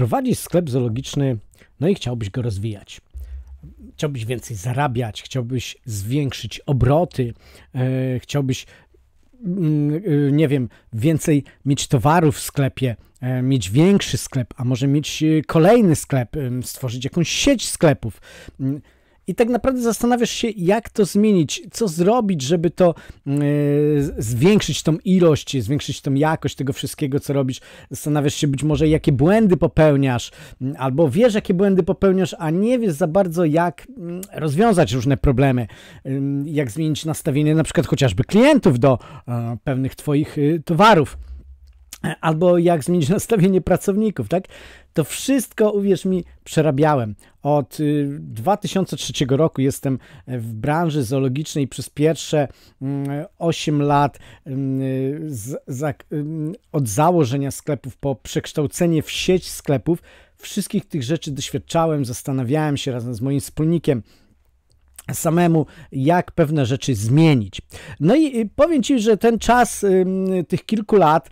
Prowadzisz sklep zoologiczny, no i chciałbyś go rozwijać. Chciałbyś więcej zarabiać, chciałbyś zwiększyć obroty, e, chciałbyś mm, e, nie wiem, więcej mieć towarów w sklepie, e, mieć większy sklep, a może mieć kolejny sklep, stworzyć jakąś sieć sklepów. Mm, i tak naprawdę zastanawiasz się, jak to zmienić, co zrobić, żeby to yy, zwiększyć tą ilość, zwiększyć tą jakość tego wszystkiego, co robisz. Zastanawiasz się być może, jakie błędy popełniasz, albo wiesz, jakie błędy popełniasz, a nie wiesz za bardzo, jak rozwiązać różne problemy, yy, jak zmienić nastawienie na przykład chociażby klientów do yy, pewnych Twoich y, towarów albo jak zmienić nastawienie pracowników, tak? To wszystko, uwierz mi, przerabiałem. Od 2003 y, roku jestem e, w branży zoologicznej przez pierwsze 8 mm, lat mm, mm, od założenia sklepów po przekształcenie w sieć sklepów. Wszystkich tych rzeczy doświadczałem, zastanawiałem się razem z moim wspólnikiem, samemu, jak pewne rzeczy zmienić. No i powiem Ci, że ten czas tych kilku lat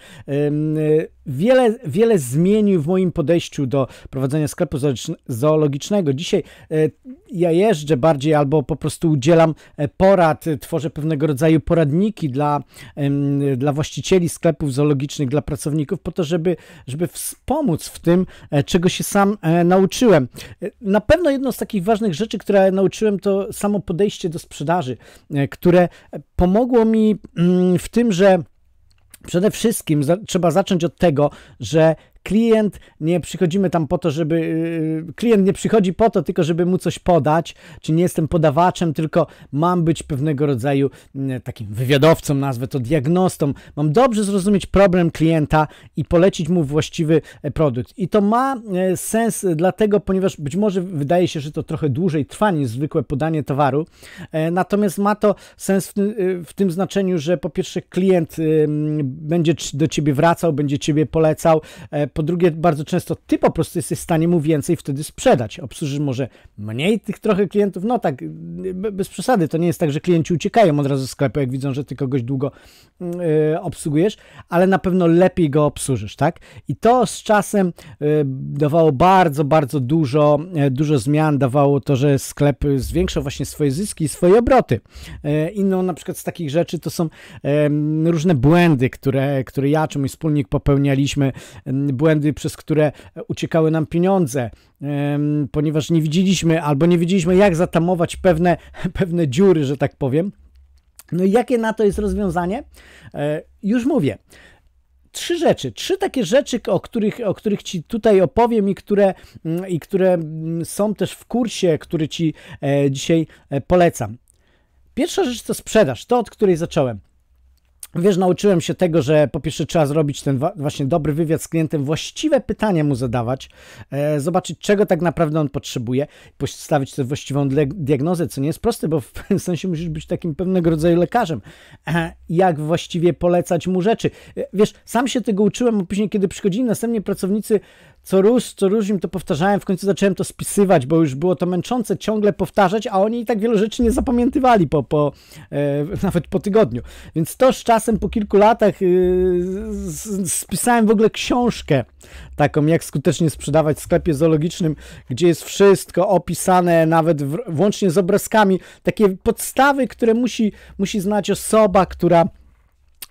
wiele, wiele zmienił w moim podejściu do prowadzenia sklepu zoologicznego. Dzisiaj e, ja jeżdżę bardziej albo po prostu udzielam e, porad, e, tworzę pewnego rodzaju poradniki dla, dla właścicieli sklepów zoologicznych, dla pracowników, po to, żeby, żeby wspomóc w tym, czego się sam nauczyłem. Na pewno jedną z takich ważnych rzeczy, które nauczyłem, to samo podejście do sprzedaży, które pomogło mi mm, w tym, że Przede wszystkim za trzeba zacząć od tego, że klient nie przychodzimy tam po to, żeby. Y, y, klient nie przychodzi po to, tylko żeby mu coś podać, czy nie jestem podawaczem, tylko mam być pewnego rodzaju mm, takim wywiadowcą, nazwę to diagnostą. Mam dobrze zrozumieć problem klienta i polecić mu właściwy e, produkt. I to ma e, sens dlatego, ponieważ być może wydaje się, że to trochę dłużej trwa niż zwykłe podanie towaru. E, natomiast ma to sens w, w tym znaczeniu, że po pierwsze klient będzie do ciebie wracał, będzie ciebie polecał po drugie, bardzo często ty po prostu jesteś w stanie mu więcej wtedy sprzedać. Obsłużysz może mniej tych trochę klientów, no tak, bez przesady. To nie jest tak, że klienci uciekają od razu z sklepu, jak widzą, że ty kogoś długo mm, e, obsługujesz, ale na pewno lepiej go obsłużysz, tak? I to z czasem e, dawało bardzo, bardzo dużo, e, dużo zmian. Dawało to, że sklep zwiększał właśnie swoje zyski i swoje obroty. inną na przykład z takich rzeczy to są różne błędy, które, które ja czy mój wspólnik popełnialiśmy. Błędy błędy, przez które e, uciekały nam pieniądze, ponieważ nie widzieliśmy albo nie wiedzieliśmy, jak zatamować pewne, pewne dziury, że tak powiem. No i jakie na to jest rozwiązanie? E, już mówię trzy rzeczy, trzy takie rzeczy, o których, o których Ci tutaj opowiem i które, mm, i które mm, są też w kursie, który Ci e, dzisiaj polecam. Pierwsza rzecz to sprzedaż, to od której zacząłem. Wiesz, nauczyłem się tego, że po pierwsze trzeba zrobić ten właśnie dobry wywiad z klientem, właściwe pytania mu zadawać, e, zobaczyć czego tak naprawdę on potrzebuje, postawić tę właściwą diagnozę, co nie jest proste, bo w pewnym sensie musisz być takim pewnego rodzaju lekarzem. E, jak właściwie polecać mu rzeczy. E, wiesz, sam się tego uczyłem, a później kiedy przychodzili następnie pracownicy, co róż, co róż im to powtarzałem, w końcu zacząłem to spisywać, bo już było to męczące ciągle powtarzać, a oni i tak wielu rzeczy nie zapamiętywali po, po, e, nawet po tygodniu. Więc to z czasem po kilku latach e, spisałem w ogóle książkę taką, jak skutecznie sprzedawać w sklepie zoologicznym, gdzie jest wszystko opisane, nawet w, włącznie z obrazkami, takie podstawy, które musi, musi znać osoba, która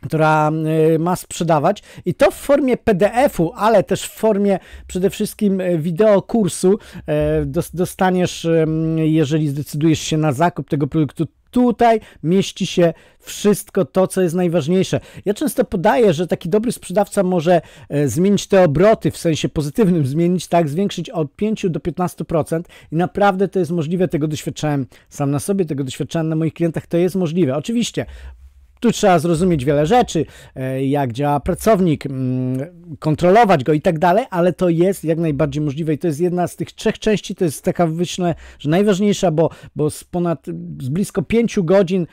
która y, ma sprzedawać i to w formie PDF-u, ale też w formie przede wszystkim y, wideokursu y, dostaniesz, jeżeli zdecydujesz się na zakup tego produktu, tutaj mieści się wszystko to, co jest najważniejsze. Ja często podaję, że taki dobry sprzedawca może zmienić te obroty w sensie pozytywnym, zmienić tak, zwiększyć od 5 do 15% i naprawdę to jest możliwe. Tego doświadczałem sam na sobie, tego doświadczałem na moich klientach, to jest możliwe. Oczywiście tu trzeba zrozumieć wiele rzeczy, e, jak działa pracownik, mm, kontrolować go i tak dalej, ale to jest jak najbardziej możliwe i to jest jedna z tych trzech części, to jest taka myślę, że najważniejsza, bo, bo z ponad, z blisko pięciu godzin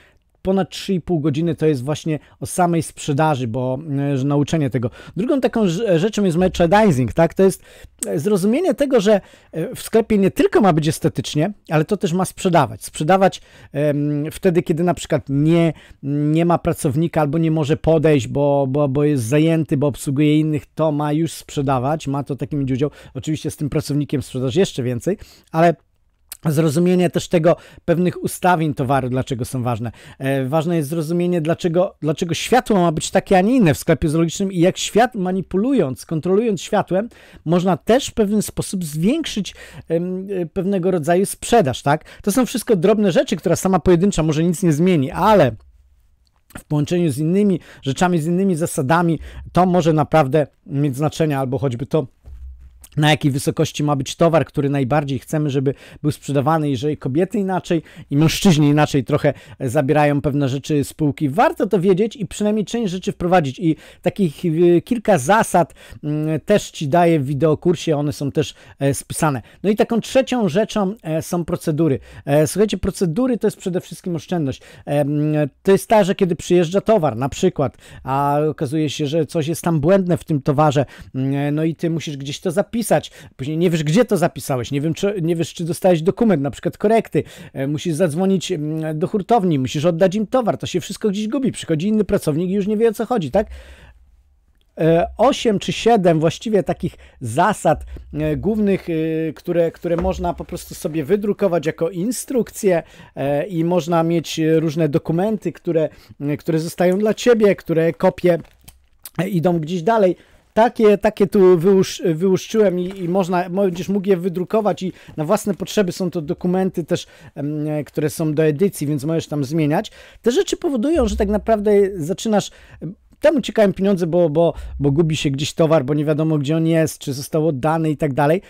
ponad 3,5 godziny to jest właśnie o samej sprzedaży, bo e, że nauczenie tego. Drugą taką rzeczą jest merchandising, tak? To jest e, zrozumienie tego, że e, w sklepie nie tylko ma być estetycznie, ale to też ma sprzedawać. Sprzedawać um, wtedy, kiedy na przykład nie, nie ma pracownika albo nie może podejść, bo, bo, bo jest zajęty, bo obsługuje innych, to ma już sprzedawać, ma to takim udział. Oczywiście z tym pracownikiem sprzedaż jeszcze więcej, ale zrozumienie też tego pewnych ustawień towaru, dlaczego są ważne. E, ważne jest zrozumienie, dlaczego, dlaczego światło ma być takie, a nie inne w sklepie zoologicznym i jak świat manipulując, kontrolując światłem, można też w pewien sposób zwiększyć e, e, pewnego rodzaju sprzedaż, tak? To są wszystko drobne rzeczy, która sama pojedyncza może nic nie zmieni, ale w połączeniu z innymi rzeczami, z innymi zasadami, to może naprawdę mieć znaczenie, albo choćby to na jakiej wysokości ma być towar, który najbardziej chcemy, żeby był sprzedawany, jeżeli kobiety inaczej i mężczyźni inaczej trochę e, zabierają pewne rzeczy z spółki. Warto to wiedzieć i przynajmniej część rzeczy wprowadzić i takich e, kilka zasad mm, też Ci daję w wideokursie, one są też e, spisane. No i taką trzecią rzeczą są procedury. Słuchajcie, procedury to jest przede wszystkim oszczędność. To jest ta, że kiedy przyjeżdża towar na przykład, a okazuje się, że coś jest tam błędne w tym towarze, no i Ty musisz gdzieś to zapisać, zapisać, później nie wiesz, gdzie to zapisałeś, nie, wiem, czy, nie wiesz, czy dostałeś dokument, na przykład korekty, e, musisz zadzwonić mm, do hurtowni, musisz oddać im towar, to się wszystko gdzieś gubi, przychodzi inny pracownik i już nie wie, o co chodzi, tak? E, osiem czy siedem właściwie takich zasad e, głównych, które, które można po prostu sobie wydrukować jako instrukcje i można mieć różne dokumenty, które, które zostają dla ciebie, które kopie idą gdzieś dalej. Takie, takie tu wyłusz, wyłuszczyłem i, i można, będziesz mógł je wydrukować i na własne potrzeby są to dokumenty też, które są do edycji, więc możesz tam zmieniać. Te rzeczy powodują, że tak naprawdę zaczynasz temu ciekają pieniądze, bo, bo, bo gubi się gdzieś towar, bo nie wiadomo gdzie on jest, czy został oddany i tak dalej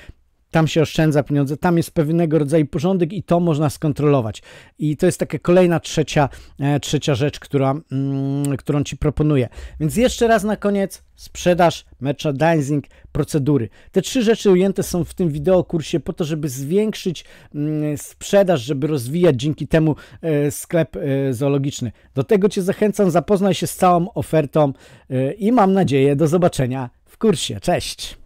tam się oszczędza pieniądze, tam jest pewnego rodzaju porządek i to można skontrolować. I to jest taka kolejna trzecia, e, trzecia rzecz, która, mm, którą Ci proponuję. Więc jeszcze raz na koniec sprzedaż, merchandising, procedury. Te trzy rzeczy ujęte są w tym wideokursie po to, żeby zwiększyć mm, sprzedaż, żeby rozwijać dzięki temu e, sklep e, zoologiczny. Do tego Cię zachęcam, zapoznaj się z całą ofertą i mam nadzieję do zobaczenia w kursie. Cześć!